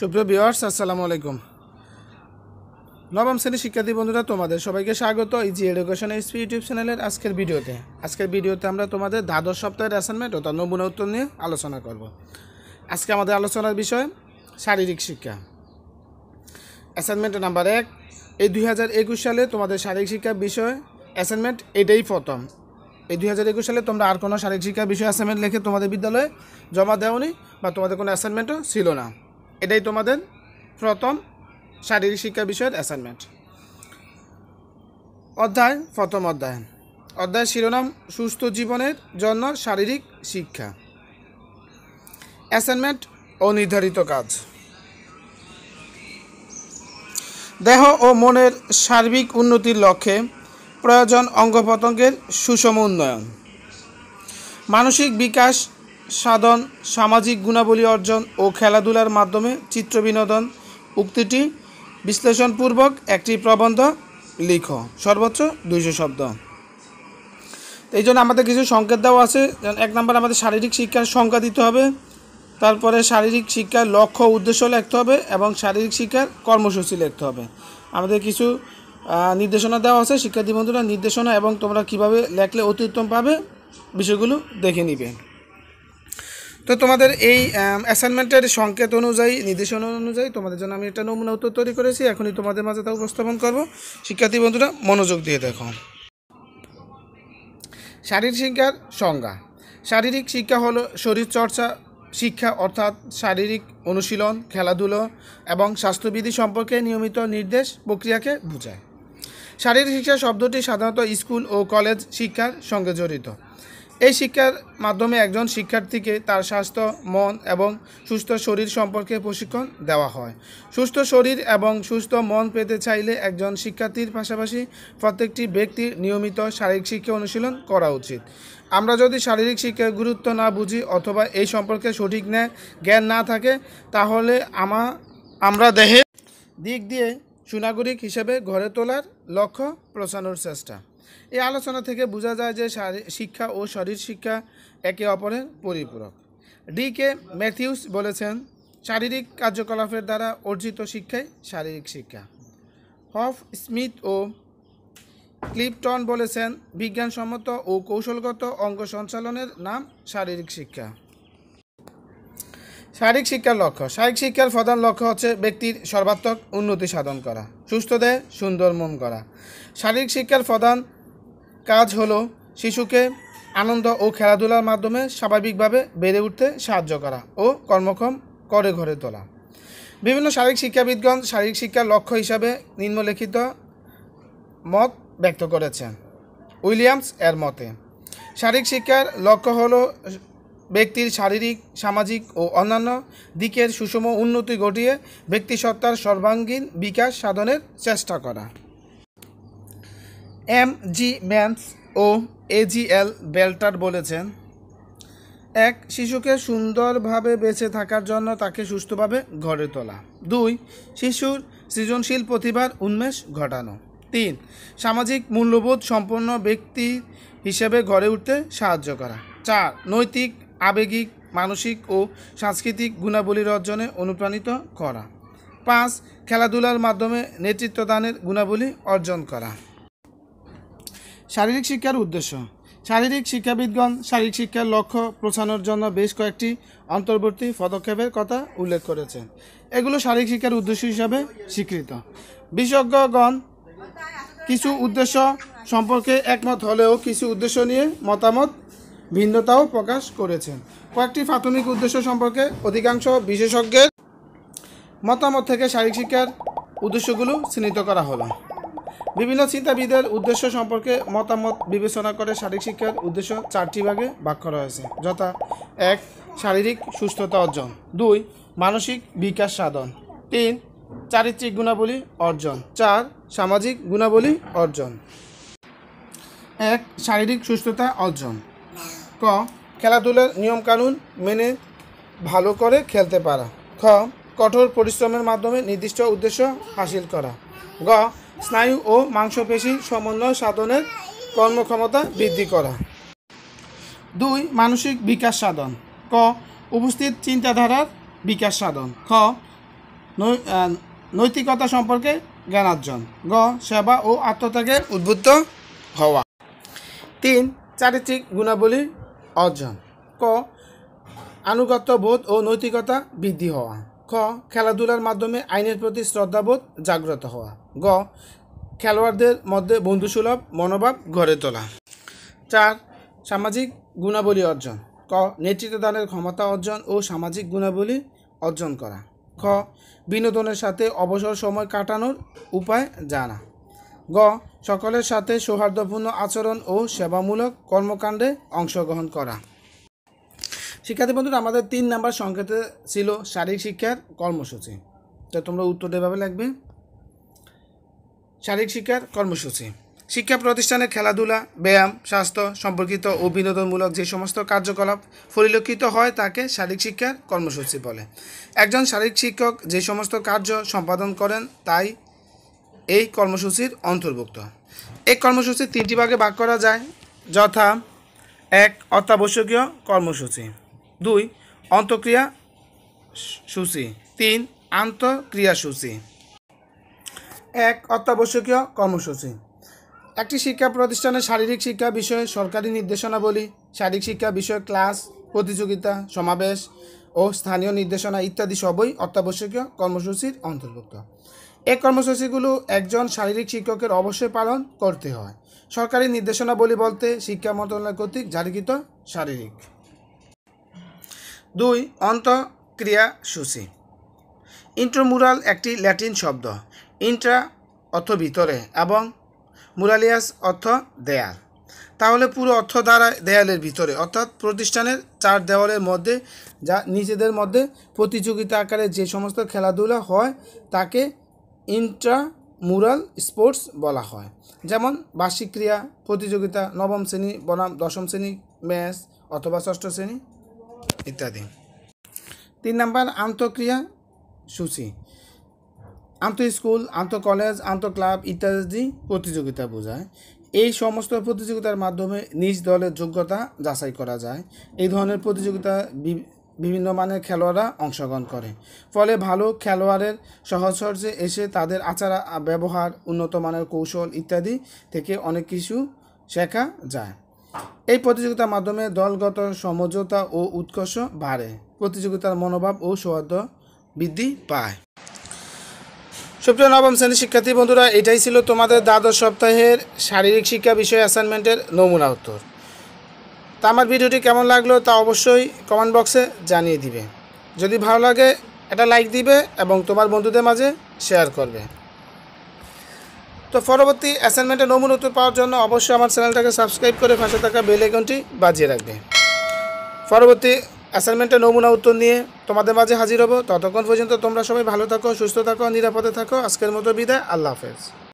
সুপ্রিয় বিওয়ার্স আসসালামু আলাইকুম নবম শ্রেণীর শিক্ষার্থী বন্ধুরা তোমাদের সবাইকে স্বাগত এই জি এডুকেশন এসপি ইউটিউব চ্যানেলের আজকের ভিডিওতে আজকের ভিডিওতে আমরা তোমাদের দ্বাদশ সপ্তাহের অ্যাসাইনমেন্ট অর্থাৎ নমুনা উত্তর নিয়ে আলোচনা করব আজকে আমাদের আলোচনার বিষয় শারীরিক শিক্ষা অ্যাসাইনমেন্ট নাম্বার এক এই দুই সালে তোমাদের শারীরিক শিক্ষা বিষয় অ্যাসাইনমেন্ট এটাই প্রথম এই দুই হাজার একুশ সালে তোমরা আর কোনো শারীরিক শিক্ষা বিষয়ে অ্যাসাইনমেন্ট লিখে তোমাদের বিদ্যালয়ে জমা দেওনি বা তোমাদের কোনো অ্যাসাইনমেন্টও ছিল না এটাই তোমাদের প্রথম শারীরিক শিক্ষা বিষয়ের অ্যাসাইনমেন্ট অধ্যায় প্রথম অধ্যায় অধ্যায় শিরোনাম সুস্থ জীবনের জন্য শারীরিক শিক্ষা অ্যাসাইনমেন্ট ও নির্ধারিত কাজ দেহ ও মনের সার্বিক উন্নতির লক্ষ্যে প্রয়োজন অঙ্গপ্রত্যঙ্গের সুষম উন্নয়ন মানসিক বিকাশ সাধন সামাজিক গুণাবলী অর্জন ও খেলাধুলার মাধ্যমে চিত্র বিনোদন উক্তিটি বিশ্লেষণপূর্বক একটি প্রবন্ধ লিখ সর্বোচ্চ দুইশো শব্দ এই জন্য আমাদের কিছু সংকেত দেওয়া আছে এক নম্বর আমাদের শারীরিক শিক্ষার সংখ্যা দিতে হবে তারপরে শারীরিক শিক্ষার লক্ষ্য উদ্দেশ্য লিখতে হবে এবং শারীরিক শিক্ষার কর্মসূচি লিখতে হবে আমাদের কিছু নির্দেশনা দেওয়া আছে শিক্ষার্থী বন্ধুরা নির্দেশনা এবং তোমরা কিভাবে লেখলে উত্তম পাবে বিষয়গুলো দেখে নিবে তো তোমাদের এই অ্যাসাইনমেন্টের সংকেত অনুযায়ী নির্দেশনা অনুযায়ী তোমাদের জন্য আমি একটা নমুনা উত্তর তৈরি করেছি এখনই তোমাদের মাঝে তা উপস্থাপন করব শিক্ষার্থী বন্ধুরা মনোযোগ দিয়ে দেখো শারীরিক শিক্ষার সংজ্ঞা শারীরিক শিক্ষা হল শরীরচর্চা শিক্ষা অর্থাৎ শারীরিক অনুশীলন খেলাধুলো এবং স্বাস্থ্যবিধি সম্পর্কে নিয়মিত নির্দেশ প্রক্রিয়াকে বোঝায় শারীরিক শিক্ষা শব্দটি সাধারণত স্কুল ও কলেজ শিক্ষার সঙ্গে জড়িত এই শিক্ষার মাধ্যমে একজন শিক্ষার্থীকে তার স্বাস্থ্য মন এবং সুস্থ শরীর সম্পর্কে প্রশিক্ষণ দেওয়া হয় সুস্থ শরীর এবং সুস্থ মন পেতে চাইলে একজন শিক্ষার্থীর পাশাপাশি প্রত্যেকটি ব্যক্তির নিয়মিত শারীরিক শিক্ষা অনুশীলন করা উচিত আমরা যদি শারীরিক শিক্ষার গুরুত্ব না বুঝি অথবা এই সম্পর্কে সঠিক ন্যায় জ্ঞান না থাকে তাহলে আমা আমরা দেহের দিক দিয়ে সুনাগরিক হিসেবে ঘরে তোলার লক্ষ্য প্রসানোর চেষ্টা এই আলোচনা থেকে বোঝা যায় যে শিক্ষা ও শরীর শিক্ষা একে অপরের পরিপূরক ডি কে ম্যাথিউস বলেছেন শারীরিক কার্যকলাপের দ্বারা অর্জিত শিক্ষাই শারীরিক শিক্ষা হফ স্মিথ ও ক্লিপটন বলেছেন বিজ্ঞানসম্মত ও কৌশলগত অঙ্গ সঞ্চালনের নাম শারীরিক শিক্ষা শারীরিক শিক্ষার লক্ষ্য শারীরিক শিক্ষার প্রধান লক্ষ্য হচ্ছে ব্যক্তির সর্বাত্মক উন্নতি সাধন করা সুস্থ দেহ সুন্দর মন করা শারীরিক শিক্ষার প্রধান কাজ হল শিশুকে আনন্দ ও খেলাধুলার মাধ্যমে স্বাভাবিকভাবে বেড়ে উঠতে সাহায্য করা ও কর্মক্ষম করে ঘরে তোলা বিভিন্ন শারীরিক শিক্ষাবিদগণ শারীরিক শিক্ষার লক্ষ্য হিসাবে নিম্নলিখিত মত ব্যক্ত করেছেন উইলিয়ামস এর মতে শারীরিক শিক্ষার লক্ষ্য হলো ব্যক্তির শারীরিক সামাজিক ও অন্যান্য দিকের সুষম উন্নতি ঘটিয়ে ব্যক্তিসত্তার সর্বাঙ্গীন বিকাশ সাধনের চেষ্টা করা এম জি ম্যান্স ও এজিএল বেল্টার বলেছেন এক শিশুকে সুন্দরভাবে বেঁচে থাকার জন্য তাকে সুস্থভাবে গড়ে তোলা দুই শিশুর সৃজনশীল প্রতিভার উন্মেষ ঘটানো তিন সামাজিক মূল্যবোধ সম্পন্ন ব্যক্তি হিসেবে গড়ে উঠতে সাহায্য করা চার নৈতিক আবেগিক মানসিক ও সাংস্কৃতিক গুণাবলীর অর্জনে অনুপ্রাণিত করা পাঁচ খেলাধুলার মাধ্যমে নেতৃত্বদানের গুণাবলী অর্জন করা শারীরিক শিক্ষার উদ্দেশ্য শারীরিক শিক্ষাবিদগণ শারীরিক শিক্ষার লক্ষ্য পৌঁছানোর জন্য বেশ কয়েকটি অন্তর্বর্তী পদক্ষেপের কথা উল্লেখ করেছেন এগুলো শারীরিক শিক্ষার উদ্দেশ্য হিসাবে স্বীকৃত বিশেষজ্ঞগণ কিছু উদ্দেশ্য সম্পর্কে একমত হলেও কিছু উদ্দেশ্য নিয়ে মতামত ভিন্নতাও প্রকাশ করেছেন কয়েকটি প্রাথমিক উদ্দেশ্য সম্পর্কে অধিকাংশ বিশেষজ্ঞের মতামত থেকে শারীরিক শিক্ষার উদ্দেশ্যগুলো চিহ্নিত করা হলো বিভিন্ন চিন্তাবিদের উদ্দেশ্য সম্পর্কে মতামত বিবেচনা করে শারীরিক শিক্ষার উদ্দেশ্য চারটি ভাগে ভাগ করা হয়েছে যথা এক শারীরিক সুস্থতা অর্জন দুই মানসিক বিকাশ সাধন তিন চারিত্রিক গুণাবলী অর্জন চার সামাজিক গুণাবলী অর্জন এক শারীরিক সুস্থতা অর্জন ক খেলাধুলার নিয়মকানুন মেনে ভালো করে খেলতে পারা খ কঠোর পরিশ্রমের মাধ্যমে নির্দিষ্ট উদ্দেশ্য হাসিল করা গ স্নায়ু ও মাংসপেশি সমন্বয় সাধনের কর্মক্ষমতা বৃদ্ধি করা দুই মানসিক বিকাশ সাধন ক উপস্থিত চিন্তাধারার বিকাশ সাধন খ নৈতিকতা সম্পর্কে জ্ঞানার্জন গ সেবা ও আত্মত্যাগের উদ্বুদ্ধ হওয়া তিন চারিত্রিক গুণাবলী অর্জন ক আনুগত্যবোধ ও নৈতিকতা বৃদ্ধি হওয়া খ খেলাধুলার মাধ্যমে আইনের প্রতি শ্রদ্ধাবোধ জাগ্রত হওয়া গ খেলোয়াড়দের মধ্যে বন্ধুসুলভ মনোভাব গড়ে তোলা চার সামাজিক গুণাবলী অর্জন ক নেতৃত্বদানের ক্ষমতা অর্জন ও সামাজিক গুণাবলী অর্জন করা খ বিনোদনের সাথে অবসর সময় কাটানোর উপায় জানা গ সকলের সাথে সৌহার্দ্যপূর্ণ আচরণ ও সেবামূলক কর্মকাণ্ডে অংশগ্রহণ করা শিক্ষার্থী বন্ধুরা আমাদের তিন নাম্বার সংকেতে ছিল শারীরিক শিক্ষার কর্মসূচি তো তোমরা উত্তর এভাবে লাগবে শারীরিক শিক্ষার কর্মসূচি শিক্ষা প্রতিষ্ঠানে খেলাধুলা ব্যায়াম স্বাস্থ্য সম্পর্কিত ও বিনোদনমূলক যে সমস্ত কার্যকলাপ পরিলক্ষিত হয় তাকে শারীরিক শিক্ষার কর্মসূচি বলে একজন শারীরিক শিক্ষক যে সমস্ত কার্য সম্পাদন করেন তাই এই কর্মসূচির অন্তর্ভুক্ত এই কর্মসূচি তিনটি ভাগে ভাগ করা যায় যথা এক অত্যাবশ্যকীয় কর্মসূচি দুই অন্তক্রিয়া সূচি তিন আন্তঃক্রিয়া সূচি এক অত্যাবশ্যকীয় কর্মসূচি একটি শিক্ষা প্রতিষ্ঠানে শারীরিক শিক্ষা বিষয়ে সরকারি নির্দেশনাবলী শারীরিক শিক্ষা বিষয়ে ক্লাস প্রতিযোগিতা সমাবেশ ও স্থানীয় নির্দেশনা ইত্যাদি সবই অত্যাবশ্যকীয় কর্মসূচির অন্তর্ভুক্ত এ কর্মসূচিগুলো একজন শারীরিক শিক্ষকের অবশ্যই পালন করতে হয় সরকারি নির্দেশনাবলী বলতে শিক্ষা মন্ত্রণালয় কর্তৃক জারিকৃত শারীরিক দুই অন্তঃক্রিয়া সূচি ইন্ট্রোমুরাল একটি ল্যাটিন শব্দ ইন্ট্রা অর্থ ভিতরে এবং মুরালিয়াস অর্থ দেয়াল তাহলে পুরো অর্থ দ্বারা দেয়ালের ভিতরে অর্থাৎ প্রতিষ্ঠানের চার দেওয়ালের মধ্যে যা নিজেদের মধ্যে প্রতিযোগিতা আকারে যে সমস্ত খেলাধুলা হয় তাকে ইন্ট্রামুরাল স্পোর্টস বলা হয় যেমন বার্ষিক ক্রীড়া প্রতিযোগিতা নবম শ্রেণী বনাম দশম শ্রেণী ম্যাচ অথবা ষষ্ঠ শ্রেণী ইত্যাদি তিন নম্বর আন্তঃক্রিয়া সূচি আন্ত স্কুল আন্ত কলেজ আন্ত ক্লাব ইত্যাদি প্রতিযোগিতা বোঝায় এই সমস্ত প্রতিযোগিতার মাধ্যমে নিজ দলের যোগ্যতা যাচাই করা যায় এই ধরনের প্রতিযোগিতা বিভিন্ন মানের খেলোয়াড়রা অংশগ্রহণ করে ফলে ভালো খেলোয়াড়ের সহসর্যে এসে তাদের আচার ব্যবহার উন্নত মানের কৌশল ইত্যাদি থেকে অনেক কিছু শেখা যায় এই প্রতিযোগিতার মাধ্যমে দলগত সমঝোতা ও উৎকর্ষ বাড়ে প্রতিযোগিতার মনোভাব ও সৌহার্দ্য বৃদ্ধি পায় সপ্তাহ নবম শ্রেণীর শিক্ষার্থী বন্ধুরা এটাই ছিল তোমাদের দ্বাদশ সপ্তাহের শারীরিক শিক্ষা বিষয় অ্যাসাইনমেন্টের নমুনা উত্তর তা আমার ভিডিওটি কেমন লাগলো তা অবশ্যই কমেন্ট বক্সে জানিয়ে দিবে যদি ভালো লাগে এটা লাইক দিবে এবং তোমার বন্ধুদের মাঝে শেয়ার করবে তো পরবর্তী অ্যাসাইনমেন্টের নমুনা উত্তর পাওয়ার জন্য অবশ্যই আমার চ্যানেলটাকে সাবস্ক্রাইব করে ফাঁসে থাকা বেল আইকনটি বাজিয়ে রাখবে পরবর্তী অ্যাসাইনমেন্টের নমুনা উত্তর নিয়ে তোমাদের মাঝে হাজির হবো ততক্ষণ পর্যন্ত তোমরা সবাই ভালো থাকো সুস্থ থাকো নিরাপদে থাকো আজকের মতো বিদায় আল্লাহ হাফেজ